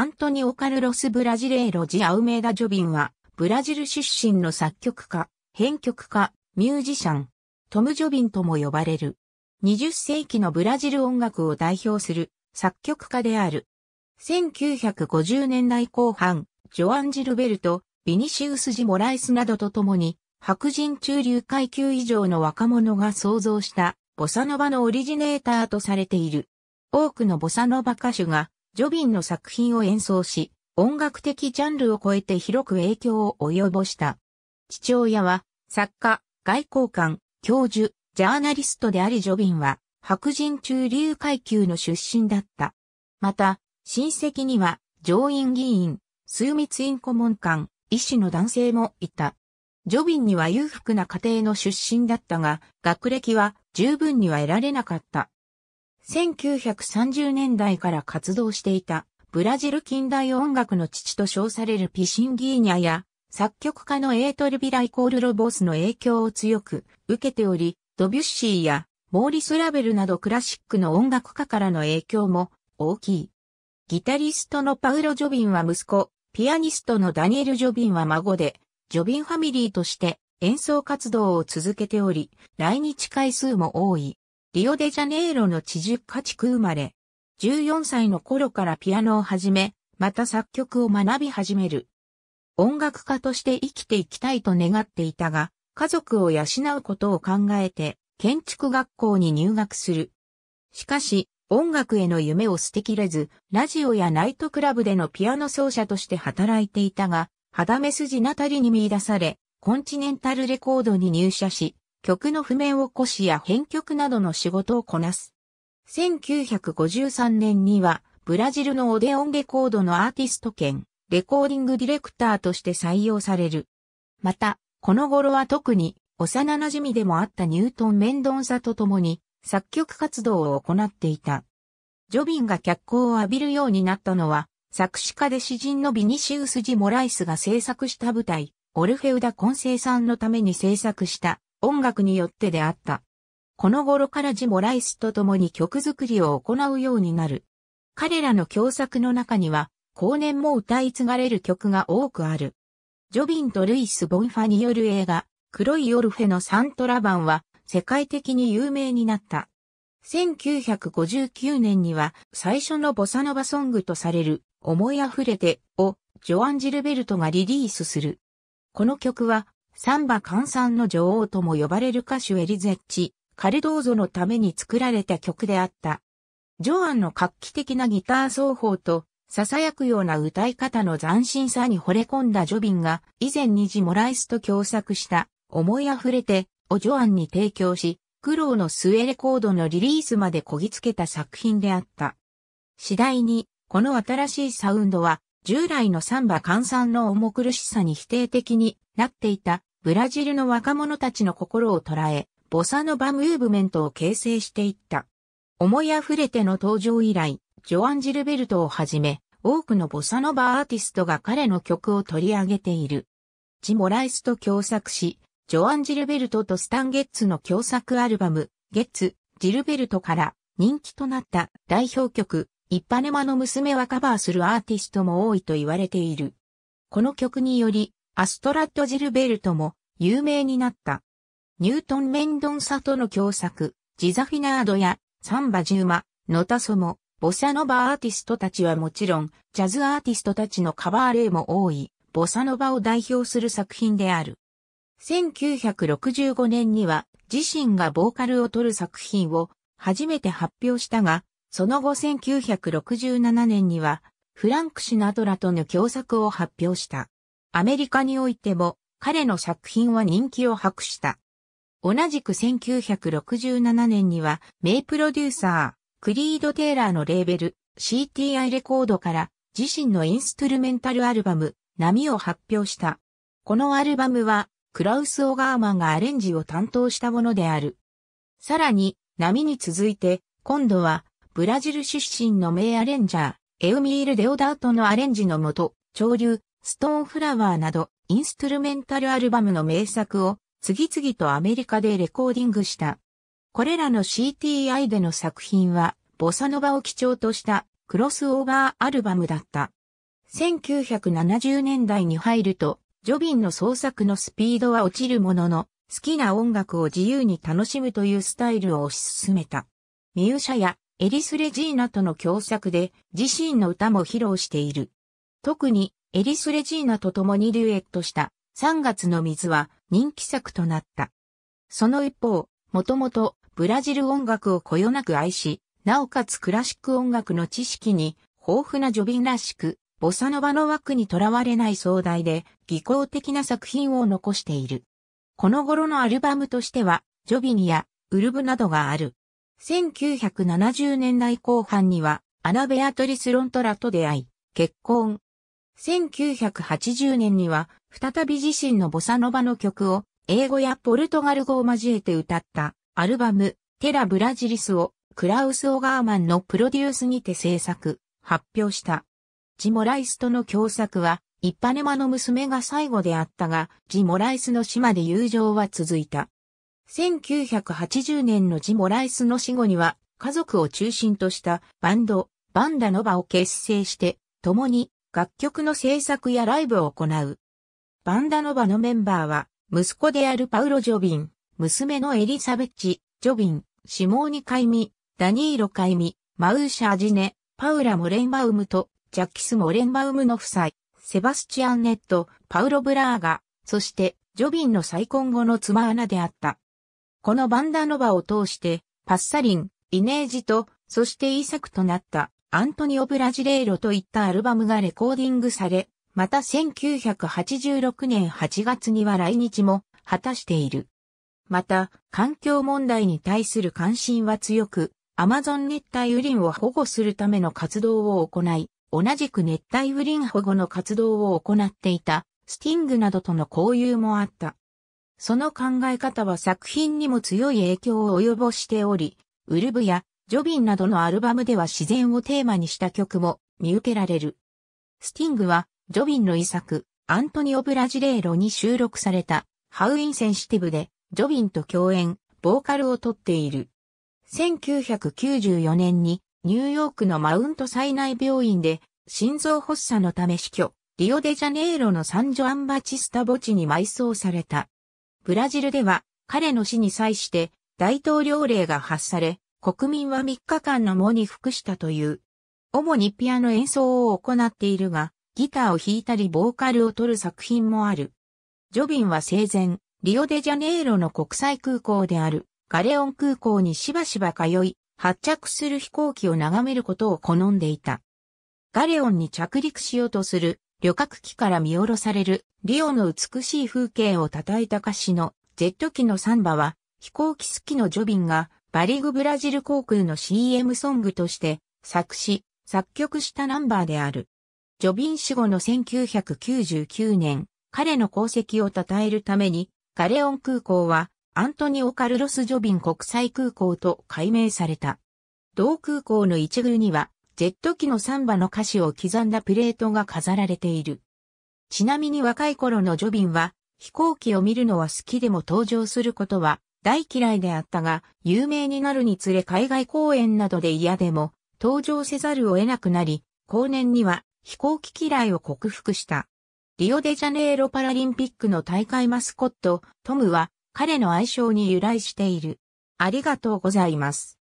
アントニオ・カルロス・ブラジレーロ・ジ・アウメーダ・ジョビンは、ブラジル出身の作曲家、編曲家、ミュージシャン、トム・ジョビンとも呼ばれる。20世紀のブラジル音楽を代表する作曲家である。1950年代後半、ジョアン・ジルベルト、ビニシウス・ジ・モライスなどと共に、白人中流階級以上の若者が創造した、ボサノバのオリジネーターとされている。多くのボサノバ歌手がジョビンの作品を演奏し、音楽的ジャンルを超えて広く影響を及ぼした。父親は、作家、外交官、教授、ジャーナリストでありジョビンは、白人中流階級の出身だった。また、親戚には、上院議員、枢密院顧問官、医師の男性もいた。ジョビンには裕福な家庭の出身だったが、学歴は十分には得られなかった。1930年代から活動していた、ブラジル近代音楽の父と称されるピシンギーニャや、作曲家のエートルビライコールロボスの影響を強く受けており、ドビュッシーやモーリス・ラベルなどクラシックの音楽家からの影響も大きい。ギタリストのパウロ・ジョビンは息子、ピアニストのダニエル・ジョビンは孫で、ジョビンファミリーとして演奏活動を続けており、来日回数も多い。リオデジャネイロの地中家畜生まれ。14歳の頃からピアノを始め、また作曲を学び始める。音楽家として生きていきたいと願っていたが、家族を養うことを考えて、建築学校に入学する。しかし、音楽への夢を捨てきれず、ラジオやナイトクラブでのピアノ奏者として働いていたが、肌目筋なたりに見出され、コンチネンタルレコードに入社し、曲の譜面起こしや編曲などの仕事をこなす。1953年には、ブラジルのオデオンレコードのアーティスト兼、レコーディングディレクターとして採用される。また、この頃は特に、幼馴染でもあったニュートン・メンドンサと共に、作曲活動を行っていた。ジョビンが脚光を浴びるようになったのは、作詞家で詩人のビニシウス・ジ・モライスが制作した舞台、オルフェウダ・コンセイさんのために制作した音楽によってであった。この頃からジモライスと共に曲作りを行うようになる。彼らの共作の中には、後年も歌い継がれる曲が多くある。ジョビンとルイス・ボンファによる映画、黒いオルフェのサントラ版は、世界的に有名になった。1959年には、最初のボサノバソングとされる、思い溢れて、を、ジョアン・ジルベルトがリリースする。この曲は、サンバ換算の女王とも呼ばれる歌手エリゼッチ、カルドーゾのために作られた曲であった。ジョアンの画期的なギター奏法と、囁くような歌い方の斬新さに惚れ込んだジョビンが、以前虹ジ・モライスと共作した、思い溢れて、をジョアンに提供し、苦労の末レコードのリリースまでこぎつけた作品であった。次第に、この新しいサウンドは、従来のサンバ換算の重苦しさに否定的になっていたブラジルの若者たちの心を捉え、ボサノバムーブメントを形成していった。思い溢れての登場以来、ジョアン・ジルベルトをはじめ、多くのボサノバアーティストが彼の曲を取り上げている。ジ・モライスと共作し、ジョアン・ジルベルトとスタン・ゲッツの共作アルバム、ゲッツ、ジルベルトから人気となった代表曲、イッパネマの娘はカバーするアーティストも多いと言われている。この曲により、アストラッド・ジルベルトも有名になった。ニュートン・メンドンサとの共作、ジザフィナードやサンバ・ジューマ、ノタソも、ボサノバアーティストたちはもちろん、ジャズアーティストたちのカバー例も多い、ボサノバを代表する作品である。1965年には、自身がボーカルを取る作品を初めて発表したが、その後1967年には、フランク・シナドラとの共作を発表した。アメリカにおいても彼の作品は人気を博した。同じく1967年には名プロデューサー、クリード・テイラーのレーベル CTI レコードから自身のインストゥルメンタルアルバム波を発表した。このアルバムはクラウス・オガーマンがアレンジを担当したものである。さらに波に続いて今度はブラジル出身の名アレンジャーエウミール・デオダートのアレンジのもと、潮流ストーンフラワーなど、インストゥルメンタルアルバムの名作を次々とアメリカでレコーディングした。これらの CTI での作品は、ボサノバを基調としたクロスオーバーアルバムだった。1970年代に入ると、ジョビンの創作のスピードは落ちるものの、好きな音楽を自由に楽しむというスタイルを推し進めた。ミュシャやエリス・レジーナとの共作で自身の歌も披露している。特にエリス・レジーナと共にデュエットした3月の水は人気作となった。その一方、もともとブラジル音楽をこよなく愛し、なおかつクラシック音楽の知識に豊富なジョビンらしく、ボサノバの枠にとらわれない壮大で技巧的な作品を残している。この頃のアルバムとしては、ジョビニやウルブなどがある。1970年代後半には、アナベアトリス・ロントラと出会い、結婚、1980年には、再び自身のボサノバの曲を、英語やポルトガル語を交えて歌った、アルバム、テラ・ブラジリスを、クラウス・オガーマンのプロデュースにて制作、発表した。ジモライスとの共作は、イッパネマの娘が最後であったが、ジモライスの死まで友情は続いた。1980年のジモライスの死後には、家族を中心としたバンド、バンダノバを結成して、共に楽曲の制作やライブを行う。バンダノバのメンバーは、息子であるパウロ・ジョビン、娘のエリサベッチ、ジョビン、シモーニ・カイミ、ダニーロ・カイミ、マウーシャ・アジネ、パウラ・モレンバウムと、ジャッキス・モレンバウムの夫妻、セバスチアン・ネット、パウロ・ブラーガ、そして、ジョビンの再婚後の妻アナであった。このバンダノバを通して、パッサリン、イネージと、そしてイサクとなったアントニオ・ブラジレーロといったアルバムがレコーディングされ、また1986年8月には来日も果たしている。また、環境問題に対する関心は強く、アマゾン熱帯雨林を保護するための活動を行い、同じく熱帯雨林保護の活動を行っていた、スティングなどとの交友もあった。その考え方は作品にも強い影響を及ぼしており、ウルブやジョビンなどのアルバムでは自然をテーマにした曲も見受けられる。スティングは、ジョビンの遺作、アントニオ・ブラジレーロに収録された、ハウインセンシティブで、ジョビンと共演、ボーカルをとっている。1994年に、ニューヨークのマウント災内病院で、心臓発作のため死去、リオデジャネイロのサンジョアンバチスタ墓地に埋葬された。ブラジルでは、彼の死に際して、大統領令が発され、国民は3日間の喪に服したという。主にピアノ演奏を行っているが、ギターを弾いたりボーカルを取る作品もある。ジョビンは生前、リオデジャネイロの国際空港であるガレオン空港にしばしば通い、発着する飛行機を眺めることを好んでいた。ガレオンに着陸しようとする旅客機から見下ろされるリオの美しい風景を叩いた歌詞のジェット機のサンバは飛行機好きのジョビンがバリグブラジル航空の CM ソングとして作詞、作曲したナンバーである。ジョビン死後の1999年、彼の功績を称えるために、ガレオン空港はアントニオ・カルロス・ジョビン国際空港と改名された。同空港の一宮には、ジェット機のサンバの歌詞を刻んだプレートが飾られている。ちなみに若い頃のジョビンは、飛行機を見るのは好きでも登場することは大嫌いであったが、有名になるにつれ海外公演などで嫌でも、登場せざるを得なくなり、後年には飛行機嫌いを克服した。リオデジャネイロパラリンピックの大会マスコット、トムは彼の愛称に由来している。ありがとうございます。